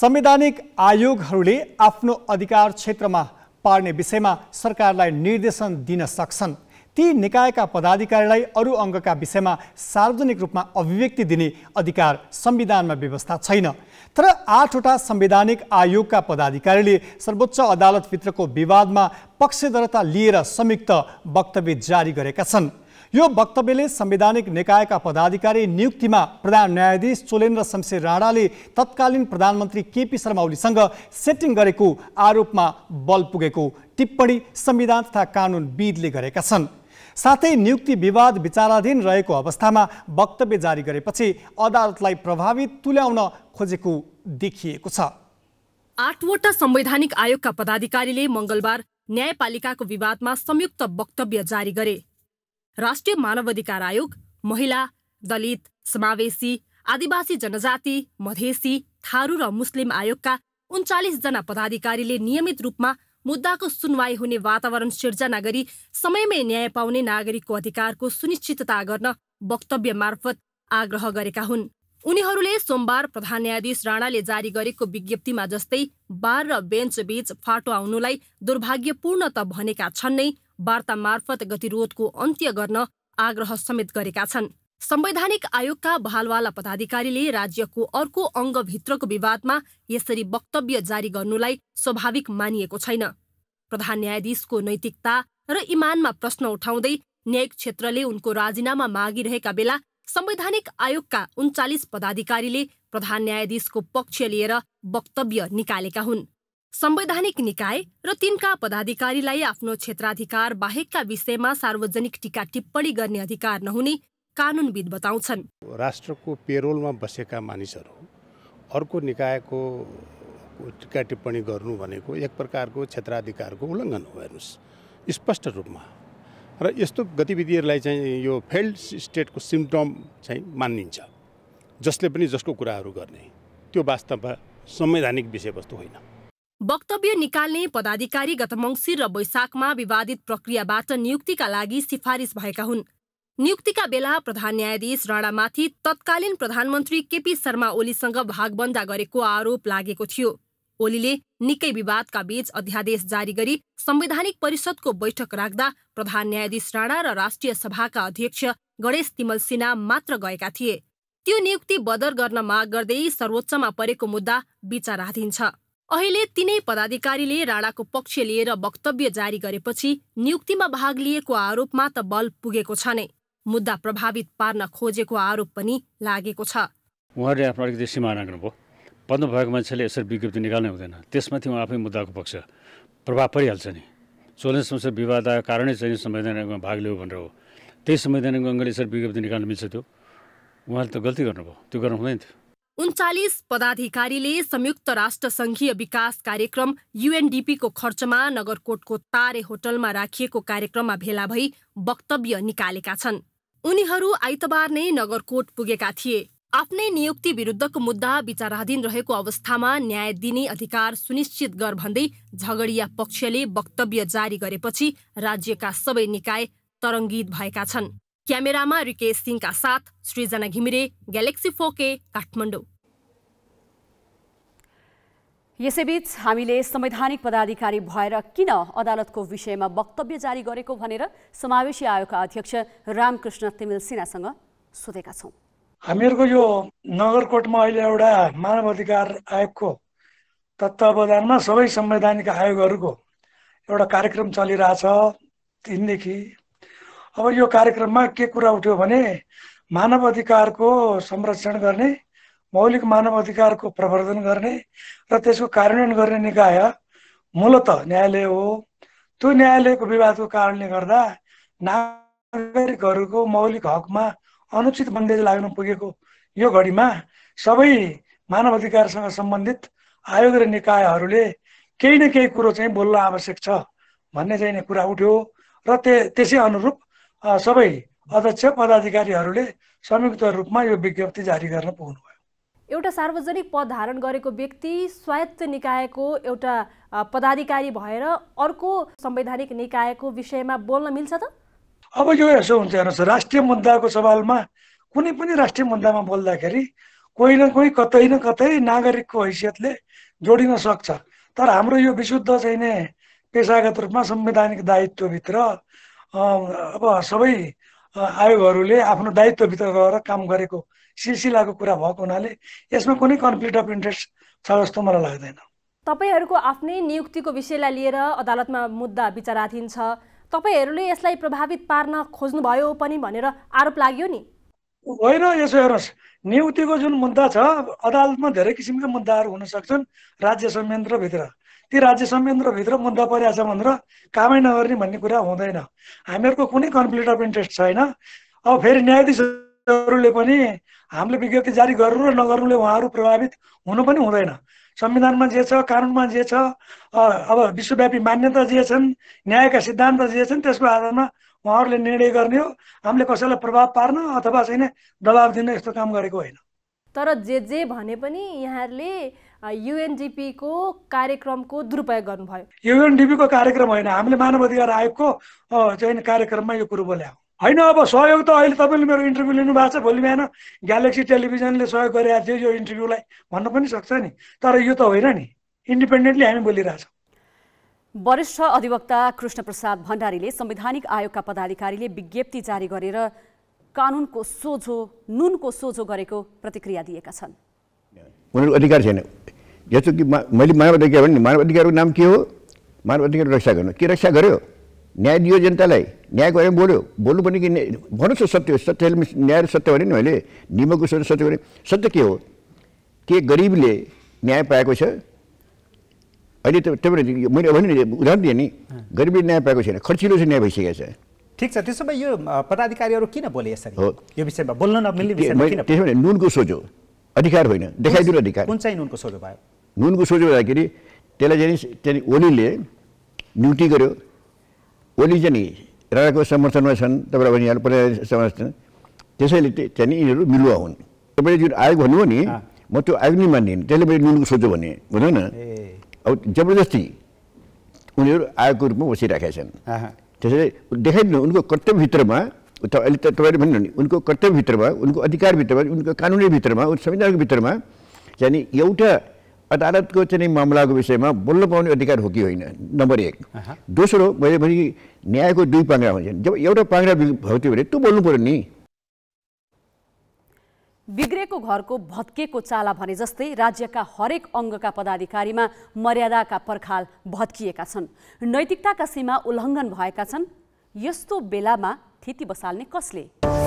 संवैधानिक आयोगहरूले आफ्नो अधिकार क्षेत्रमा पार्ने विषयमा सरकारलाई निर्देशन दिन सक्छन् ती निकायका पदाधिकारीलाई अरू अङ्गका विषयमा सार्वजनिक रूपमा अभिव्यक्ति दिने अधिकार संविधानमा व्यवस्था छैन तर आठवटा संवैधानिक आयोगका पदाधिकारीले सर्वोच्च अदालतभित्रको विवादमा पक्षधरता लिएर संयुक्त वक्तव्य जारी गरेका छन् यो वक्तव्यले संवैधानिक निकायका पदाधिकारी नियुक्तिमा प्रधान न्यायाधीश चोलेन्द्र शमशेर राणाले तत्कालीन प्रधानमन्त्री केपी शर्मा ओलीसँग सेटिङ गरेको आरोपमा बल पुगेको टिप्पणी संविधान तथा विदले गरेका छन् साथै नियुक्ति विवाद विचाराधीन रहेको अवस्थामा वक्तव्य जारी गरेपछि अदालतलाई प्रभावित तुल्याउन खोजेको देखिएको छ आठवटा संवैधानिक आयोगका पदाधिकारीले मंगलबार न्यायपालिकाको विवादमा संयुक्त वक्तव्य जारी गरे राष्ट्रिय मानवाधिकार आयोग महिला दलित समावेशी आदिवासी जनजाति मधेसी थारू र मुस्लिम आयोगका उन्चालिसजना पदाधिकारीले नियमित रूपमा मुद्दाको सुनवाई हुने वातावरण सिर्जना गरी समयमै न्याय पाउने नागरिकको अधिकारको सुनिश्चितता गर्न वक्तव्य मार्फत आग्रह गरेका हुन् उनीहरूले सोमबार प्रधान न्यायाधीश राणाले जारी गरेको विज्ञप्तिमा जस्तै बार र बेन्चबीच फाटो आउनुलाई दुर्भाग्यपूर्ण त भनेका छन् नै वार्ता मार्फत गतिरोधको अन्त्य गर्न आग्रह समेत गरेका छन् संवैधानिक आयोगका बहालवाला पदाधिकारीले राज्यको अर्को अङ्गभित्रको विवादमा यसरी वक्तव्य जारी गर्नुलाई स्वाभाविक मानिएको छैन प्रधान न्यायाधीशको नैतिकता र इमानमा प्रश्न उठाउँदै न्यायिक क्षेत्रले उनको राजीनामा मागिरहेका बेला संवैधानिक आयोगका उन्चालिस पदाधिकारीले प्रधान न्यायाधीशको पक्ष लिएर वक्तव्य निकालेका हुन् संवैधानिक निकाय र तिनका पदाधिकारीलाई आफ्नो क्षेत्राधिकार बाहेकका विषयमा सार्वजनिक टिका टिप्पणी गर्ने अधिकार नहुने कानुनविद बताउँछन् राष्ट्रको पेरोलमा बसेका मानिसहरू अर्को निकायको टिका टिप्पणी गर्नु भनेको एक प्रकारको क्षेत्राधिकारको उल्लङ्घन हो हेर्नुहोस् स्पष्ट रूपमा र यस्तो गतिविधिहरूलाई चाहिँ यो फेल्ड स्टेटको सिम्टम चाहिँ मानिन्छ जसले पनि जसको कुराहरू गर्ने त्यो वास्तवमा संवैधानिक विषयवस्तु होइन वक्तव्य निकाल्ने पदाधिकारी गत मङ्सिर र वैशाखमा विवादित प्रक्रियाबाट नियुक्तिका लागि सिफारिस भएका हुन् नियुक्तिका बेला प्रधान न्यायाधीश राणामाथि तत्कालीन प्रधानमन्त्री केपी शर्मा ओलीसँग भागबन्दा गरेको आरोप लागेको थियो ओलीले निकै विवादका बीच अध्यादेश जारी गरी संवैधानिक परिषदको बैठक राख्दा प्रधान न्यायाधीश राणा र राष्ट्रिय सभाका अध्यक्ष गणेश तिमल सिन्हा मात्र गएका थिए त्यो नियुक्ति बदर गर्न माग गर्दै सर्वोच्चमा परेको मुद्दा विचाराधीन छ अहिले तिनै पदाधिकारीले राणाको पक्ष लिएर वक्तव्य जारी गरेपछि नियुक्तिमा भाग लिएको आरोपमा त बल पुगेको छ नै मुद्दा प्रभावित पार्न खोजेको आरोप पनि लागेको छ उहाँले आफ्नो अलिकति सीमा राख्नुभयो पदमा भएको मान्छेले यसरी विज्ञप्ति निकाल्नु हुँदैन त्यसमाथि उहाँ आफै मुद्दाको पक्ष प्रभाव परिहाल्छ नि सोलह संसद विवादका कारणै चाहिँ संवैधानिक भाग लियो भनेर हो त्यही संवैधानिक अङ्गले यसरी विज्ञप्ति निकाल्नु मिल्छ त्यो उहाँले त गल्ती गर्नुभयो त्यो गर्नु हुँदैन थियो उन्चालिस पदाधिकारीले संयुक्त राष्ट्र संघीय विकास कार्यक्रम युएनडिपीको खर्चमा नगरकोटको तारे होटलमा राखिएको कार्यक्रममा भेला भई वक्तव्य निकालेका छन् उनीहरू आइतबार नै नगरकोट पुगेका थिए आफ्नै नियुक्ति विरुद्धको मुद्दा विचाराधीन रहेको अवस्थामा न्याय दिने अधिकार सुनिश्चित गर भन्दै झगडिया पक्षले वक्तव्य जारी गरेपछि राज्यका सबै निकाय तरङ्गित भएका छन् क्यामेरामा रिकेश सिंहका साथ सृजना घिमिरे ग्यालेक्सी फोके काठमाडौँ यसैबीच हामीले संवैधानिक पदाधिकारी भएर किन अदालतको विषयमा वक्तव्य जारी गरेको भनेर समावेशी आयोगका अध्यक्ष रामकृष्ण तिमिल सिन्हासँग सोधेका छौँ हामीहरूको यो नगरकोटमा अहिले एउटा मानव अधिकार आयोगको तत्त्वावधानमा सबै संवैधानिक आयोगहरूको एउटा कार्यक्रम चलिरहेछ तिनदेखि अब यो कार्यक्रममा के कुरा उठ्यो भने मानव अधिकारको संरक्षण गर्ने मौलिक मानव अधिकारको प्रवर्धन गर्ने र त्यसको कार्यान्वयन गर्ने निकाय मूलत न्यायालय हो त्यो न्यायालयको विवादको कारणले गर्दा नागरिकहरूको मौलिक हकमा अनुचित बन्देज लाग्न पुगेको यो घडीमा सबै मानव अधिकारसँग सम्बन्धित आयोग र निकायहरूले केही न केही कुरो चाहिँ बोल्न आवश्यक छ भन्ने चाहिँ कुरा उठ्यो र त्यसै अनुरूप सबै अध्यक्ष पदाधिकारीहरूले संयुक्त रूपमा यो विज्ञप्ति जारी गर्न पुग्नुभयो एउटा सार्वजनिक पद धारण गरेको व्यक्ति स्वायत्त निकायको एउटा पदाधिकारी भएर अर्को संवैधानिक निकायको विषयमा बोल्न मिल्छ त अब यो यसो हुन्छ हेर्नुहोस् राष्ट्रिय मुद्दाको सवालमा कुनै पनि राष्ट्रिय मुद्दामा बोल्दाखेरि कोही न कोही कतै न कतै नागरिकको हैसियतले जोडिन सक्छ तर हाम्रो यो विशुद्ध चाहिँ पेसागत रूपमा संवैधानिक दायित्वभित्र अब सबै आयोगहरूले आफ्नो दायित्वभित्र रहेर काम गरेको सिलसिलाको कुरा भएको हुनाले यसमा कुनै कन्फ्लिक्ट अफ इन्ट्रेस्ट छ जस्तो मलाई लाग्दैन तपाईँहरूको आफ्नै नियुक्तिको विषयलाई लिएर अदालतमा मुद्दा विचाराधीन छ तपाईँहरूले यसलाई प्रभावित पार्न खोज्नुभयो पनि भनेर आरोप लाग्यो नि होइन यसो हेर्नुहोस् नियुक्तिको जुन मुद्दा छ अदालतमा धेरै किसिमका मुद्दाहरू हुन सक्छन् राज्य संयन्त्रभित्र ती राज्य संयन्त्रभित्र मुद्दा परिरहेछ भनेर कामै नगर्ने भन्ने कुरा हुँदैन हामीहरूको कुनै कन्फ्लिक्ट अफ इन्ट्रेस्ट छैन अब फेरि न्यायाधीशहरूले पनि हामीले विज्ञप्ति जारी गर्नु र नगर्नुले उहाँहरू प्रभावित हुनु पनि हुँदैन संविधानमा जे छ कानुनमा जे छ अब विश्वव्यापी मान्यता जे छन् न्यायका सिद्धान्त जे छन् त्यसको आधारमा उहाँहरूले निर्णय गर्ने हो हामीले कसैलाई प्रभाव पार्न अथवा चाहिँ दबाब दिन यस्तो काम गरेको होइन तर जे जे भने पनि यहाँहरूले युएनडिपीको कार्यक्रमको दुरुपयोग गर्नुभयो युएनडिपीको कार्यक्रम होइन हामीले मानव अधिकार आयोगको चाहिँ कार्यक्रममा यो कुरो बोल्यो होइन अब सहयोग त अहिले तपाईँले मेरो इन्टरभ्यू लिनु भएको छ भोलि बिहान ग्यालेक्सी टेलिभिजनले सहयोग गरेका थियो यो इन्टरभ्यूलाई भन्न पनि सक्छ नि तर यो त होइन नि इन्डिपेन्डेन्टली हामी बोलिरहेछौँ वरिष्ठ अधिवक्ता कृष्णप्रसाद भण्डारीले संवैधानिक आयोगका पदाधिकारीले विज्ञप्ति जारी गरेर कानुनको सोझो नुनको सोझो गरेको प्रतिक्रिया दिएका छन् उनीहरूको अधिकार छैन जस्तो कि मैले मानव अधिकार भने मानव अधिकारको नाम के हो मानव अधिकार रक्षा गर्नु के रक्षा गर्यो न्याय दियो जनतालाई न्याय गरेर बोल्यो बोल्नु पनि कि भन्नुहोस् न सत्य सत्य न्याय सत्य भने नि मैले नियमको सत्य सत्य भने सत्य के हो के गरिबले न्याय पाएको छ अहिले त त्यही मैले भने नि उदाहरण दिएँ नि गरिबले न्याय पाएको छैन खर्चिलो चाहिँ न्याय भइसकेको छ ठिक छ त्यसो भए यो पदाधिकारीहरू किन बोले यसरी यो विषयमा बोल्न नमिल्ने त्यसो भने नुनको सोझो अधिकार होइन देखाइदिनु अधिकार कुन चाहिँ नुनको सोझो भयो नुनको सोझो हुँदाखेरि त्यसलाई चाहिँ त्यहाँदेखि ओलीले नियुक्ति गर्यो ओली चाहिँ राणाको समर्थनमा छन् तपाईँलाई भनिहाल्नु पदाधिकारी समर्थन छन् त्यसैले त्यहाँदेखि यिनीहरू मिलुवा हुन् तपाईँले जुन आयोग भन्नुभयो नि म त्यो आयोग नै मान्दिनँ त्यसले मैले नुनको सोझो भने न अब जबरजस्ती उनीहरू आयोगको रूपमा बसिराखेका छन् त्यसैले देखाइदिनु उनको कर्तव्यभित्रमा अहिले त तपाईँले भन्नु नि उनको कर्तव्यभित्रमा उनको अधिकारभित्रमा उनको कानुनीभित्रमा संविधानको भित्रमा चाहिँ एउटा अदालतको चाहिँ मामलाको विषयमा बोल्न पाउने अधिकार हो कि होइन नम्बर एक दोस्रो मैले भने न्यायको दुई पाङ्ग्रा हुन्छ जब एउटा पाङ्ग्रा भएको थियो भने त्यो बोल्नु पऱ्यो नि बिग्रेको घरको भत्किएको चाला भने जस्तै राज्यका हरेक अङ्गका पदाधिकारीमा मर्यादाका पर्खाल भत्किएका छन् नैतिकताका सीमा उल्लङ्घन भएका छन् यस्तो बेलामा थिति बसाल्ने कसले